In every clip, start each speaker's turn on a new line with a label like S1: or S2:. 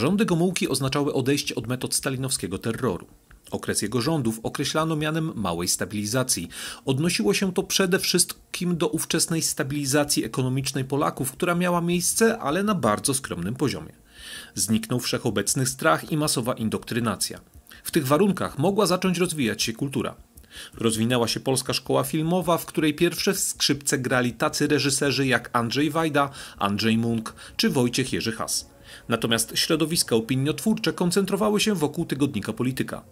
S1: Rządy Gomułki oznaczały odejście od metod stalinowskiego terroru. Okres jego rządów określano mianem małej stabilizacji. Odnosiło się to przede wszystkim do ówczesnej stabilizacji ekonomicznej Polaków, która miała miejsce, ale na bardzo skromnym poziomie. Zniknął wszechobecny strach i masowa indoktrynacja. W tych warunkach mogła zacząć rozwijać się kultura. Rozwinęła się polska szkoła filmowa, w której pierwsze skrzypce grali tacy reżyserzy jak Andrzej Wajda, Andrzej Munk czy Wojciech Jerzy Has. Natomiast środowiska opiniotwórcze koncentrowały się wokół tygodnika Polityka.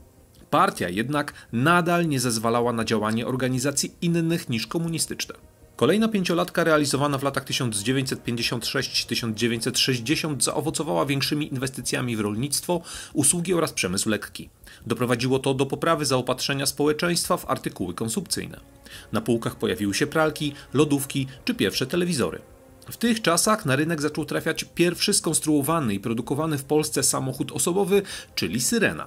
S1: Partia jednak nadal nie zezwalała na działanie organizacji innych niż komunistyczne. Kolejna pięciolatka realizowana w latach 1956-1960 zaowocowała większymi inwestycjami w rolnictwo, usługi oraz przemysł lekki. Doprowadziło to do poprawy zaopatrzenia społeczeństwa w artykuły konsumpcyjne. Na półkach pojawiły się pralki, lodówki czy pierwsze telewizory. W tych czasach na rynek zaczął trafiać pierwszy skonstruowany i produkowany w Polsce samochód osobowy, czyli Syrena.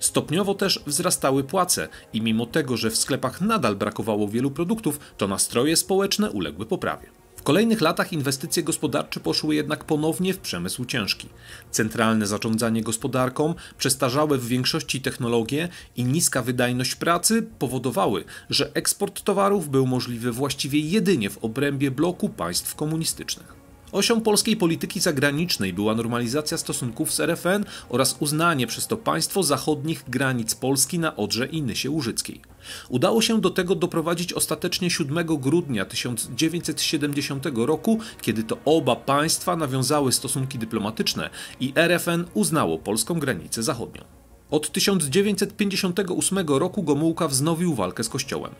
S1: Stopniowo też wzrastały płace i mimo tego, że w sklepach nadal brakowało wielu produktów, to nastroje społeczne uległy poprawie. W kolejnych latach inwestycje gospodarcze poszły jednak ponownie w przemysł ciężki. Centralne zarządzanie gospodarką, przestarzałe w większości technologie i niska wydajność pracy powodowały, że eksport towarów był możliwy właściwie jedynie w obrębie bloku państw komunistycznych. Osią polskiej polityki zagranicznej była normalizacja stosunków z RFN oraz uznanie przez to państwo zachodnich granic Polski na Odrze i Nysie Łużyckiej. Udało się do tego doprowadzić ostatecznie 7 grudnia 1970 roku, kiedy to oba państwa nawiązały stosunki dyplomatyczne i RFN uznało polską granicę zachodnią. Od 1958 roku Gomułka wznowił walkę z Kościołem.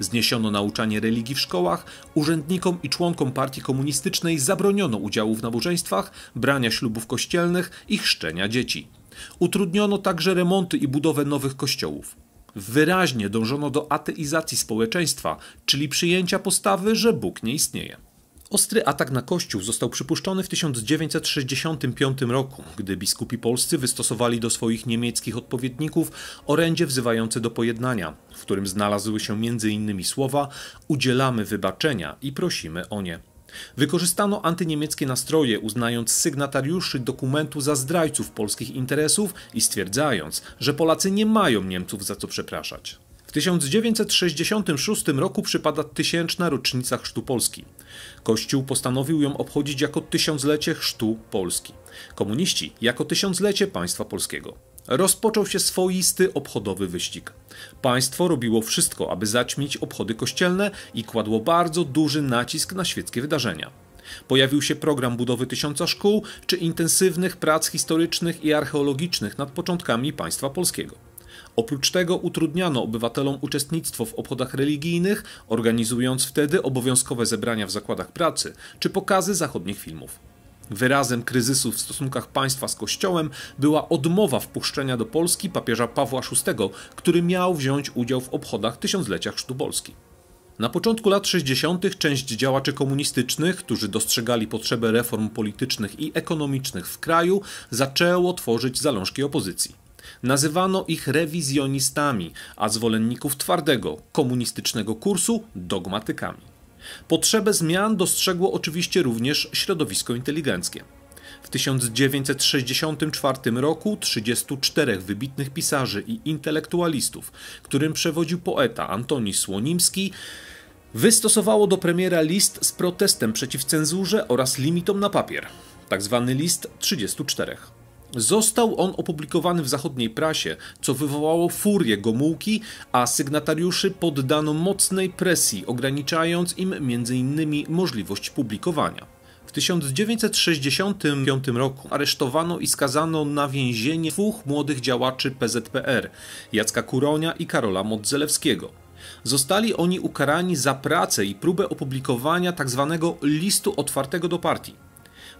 S1: Zniesiono nauczanie religii w szkołach, urzędnikom i członkom partii komunistycznej zabroniono udziału w nabożeństwach, brania ślubów kościelnych i chrzczenia dzieci. Utrudniono także remonty i budowę nowych kościołów. Wyraźnie dążono do ateizacji społeczeństwa, czyli przyjęcia postawy, że Bóg nie istnieje. Ostry atak na Kościół został przypuszczony w 1965 roku, gdy biskupi polscy wystosowali do swoich niemieckich odpowiedników orędzie wzywające do pojednania, w którym znalazły się m.in. słowa udzielamy wybaczenia i prosimy o nie. Wykorzystano antyniemieckie nastroje, uznając sygnatariuszy dokumentu za zdrajców polskich interesów i stwierdzając, że Polacy nie mają Niemców za co przepraszać. W 1966 roku przypada tysięczna rocznica Chrztu Polski. Kościół postanowił ją obchodzić jako tysiąclecie chrztu Polski. Komuniści jako tysiąclecie państwa polskiego. Rozpoczął się swoisty obchodowy wyścig. Państwo robiło wszystko, aby zaćmić obchody kościelne i kładło bardzo duży nacisk na świeckie wydarzenia. Pojawił się program budowy tysiąca szkół czy intensywnych prac historycznych i archeologicznych nad początkami państwa polskiego. Oprócz tego utrudniano obywatelom uczestnictwo w obchodach religijnych, organizując wtedy obowiązkowe zebrania w zakładach pracy czy pokazy zachodnich filmów. Wyrazem kryzysu w stosunkach państwa z Kościołem była odmowa wpuszczenia do Polski papieża Pawła VI, który miał wziąć udział w obchodach tysiąclecia Chrztu Polski. Na początku lat 60. część działaczy komunistycznych, którzy dostrzegali potrzebę reform politycznych i ekonomicznych w kraju, zaczęło tworzyć zalążki opozycji. Nazywano ich rewizjonistami, a zwolenników twardego, komunistycznego kursu dogmatykami. Potrzebę zmian dostrzegło oczywiście również środowisko inteligenckie. W 1964 roku 34 wybitnych pisarzy i intelektualistów, którym przewodził poeta Antoni Słonimski, wystosowało do premiera list z protestem przeciw cenzurze oraz limitom na papier, tzw. Tak list 34. Został on opublikowany w zachodniej prasie, co wywołało furię Gomułki, a sygnatariuszy poddano mocnej presji, ograniczając im m.in. możliwość publikowania. W 1965 roku aresztowano i skazano na więzienie dwóch młodych działaczy PZPR, Jacka Kuronia i Karola Modzelewskiego. Zostali oni ukarani za pracę i próbę opublikowania tzw. Tak listu otwartego do partii.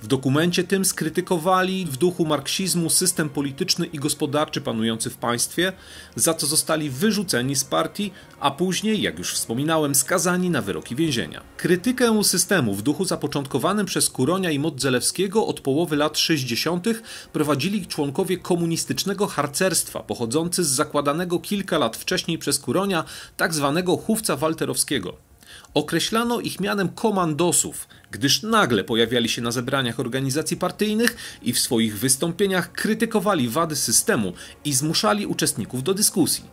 S1: W dokumencie tym skrytykowali w duchu marksizmu system polityczny i gospodarczy panujący w państwie, za co zostali wyrzuceni z partii, a później, jak już wspominałem, skazani na wyroki więzienia. Krytykę systemu w duchu zapoczątkowanym przez Kuronia i Modzelewskiego od połowy lat 60. prowadzili członkowie komunistycznego harcerstwa pochodzący z zakładanego kilka lat wcześniej przez Kuronia tak zwanego chówca walterowskiego. Określano ich mianem komandosów, gdyż nagle pojawiali się na zebraniach organizacji partyjnych i w swoich wystąpieniach krytykowali wady systemu i zmuszali uczestników do dyskusji.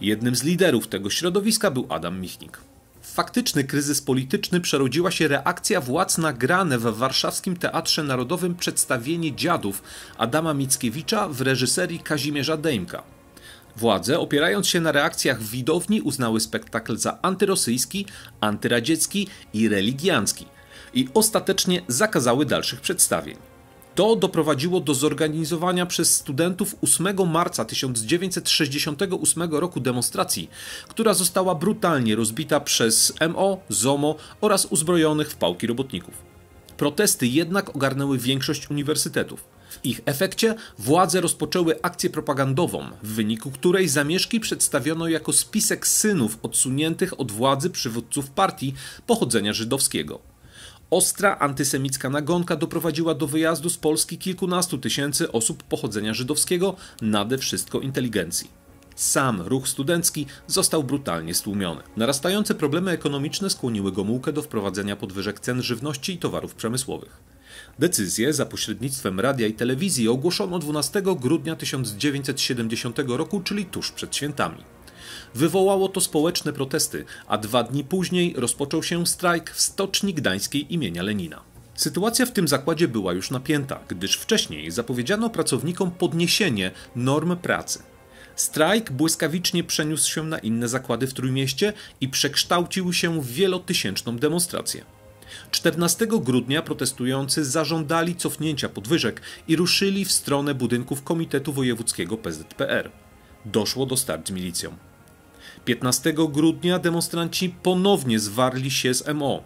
S1: Jednym z liderów tego środowiska był Adam Michnik. W faktyczny kryzys polityczny przerodziła się reakcja władz na grane w warszawskim Teatrze Narodowym przedstawienie Dziadów Adama Mickiewicza w reżyserii Kazimierza Dejmka. Władze, opierając się na reakcjach widowni, uznały spektakl za antyrosyjski, antyradziecki i religiancki i ostatecznie zakazały dalszych przedstawień. To doprowadziło do zorganizowania przez studentów 8 marca 1968 roku demonstracji, która została brutalnie rozbita przez MO, ZOMO oraz uzbrojonych w pałki robotników. Protesty jednak ogarnęły większość uniwersytetów. W ich efekcie władze rozpoczęły akcję propagandową, w wyniku której zamieszki przedstawiono jako spisek synów odsuniętych od władzy przywódców partii pochodzenia żydowskiego. Ostra antysemicka nagonka doprowadziła do wyjazdu z Polski kilkunastu tysięcy osób pochodzenia żydowskiego, nade wszystko inteligencji. Sam ruch studencki został brutalnie stłumiony. Narastające problemy ekonomiczne skłoniły Gomułkę do wprowadzenia podwyżek cen żywności i towarów przemysłowych. Decyzję za pośrednictwem radia i telewizji ogłoszono 12 grudnia 1970 roku, czyli tuż przed świętami. Wywołało to społeczne protesty, a dwa dni później rozpoczął się strajk w Stoczni Gdańskiej imienia Lenina. Sytuacja w tym zakładzie była już napięta, gdyż wcześniej zapowiedziano pracownikom podniesienie norm pracy. Strajk błyskawicznie przeniósł się na inne zakłady w Trójmieście i przekształcił się w wielotysięczną demonstrację. 14 grudnia protestujący zażądali cofnięcia podwyżek i ruszyli w stronę budynków Komitetu Wojewódzkiego PZPR. Doszło do starć z milicją. 15 grudnia demonstranci ponownie zwarli się z MO.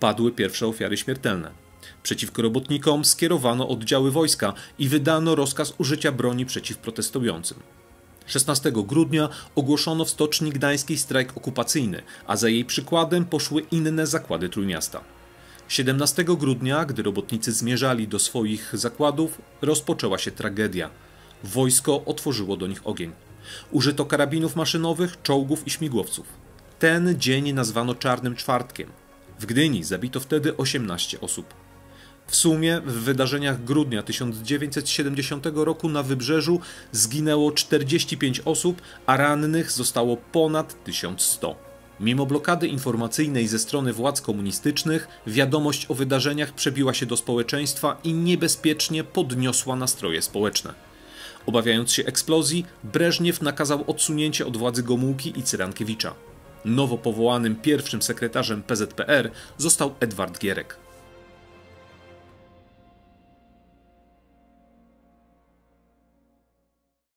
S1: Padły pierwsze ofiary śmiertelne. Przeciwko robotnikom skierowano oddziały wojska i wydano rozkaz użycia broni przeciw protestującym. 16 grudnia ogłoszono w Stoczni Gdańskiej strajk okupacyjny, a za jej przykładem poszły inne zakłady Trójmiasta. 17 grudnia, gdy robotnicy zmierzali do swoich zakładów, rozpoczęła się tragedia. Wojsko otworzyło do nich ogień. Użyto karabinów maszynowych, czołgów i śmigłowców. Ten dzień nazwano Czarnym Czwartkiem. W Gdyni zabito wtedy 18 osób. W sumie w wydarzeniach grudnia 1970 roku na wybrzeżu zginęło 45 osób, a rannych zostało ponad 1100. Mimo blokady informacyjnej ze strony władz komunistycznych, wiadomość o wydarzeniach przebiła się do społeczeństwa i niebezpiecznie podniosła nastroje społeczne. Obawiając się eksplozji, Breżniew nakazał odsunięcie od władzy Gomułki i Cyrankiewicza. Nowo powołanym pierwszym sekretarzem PZPR został Edward Gierek.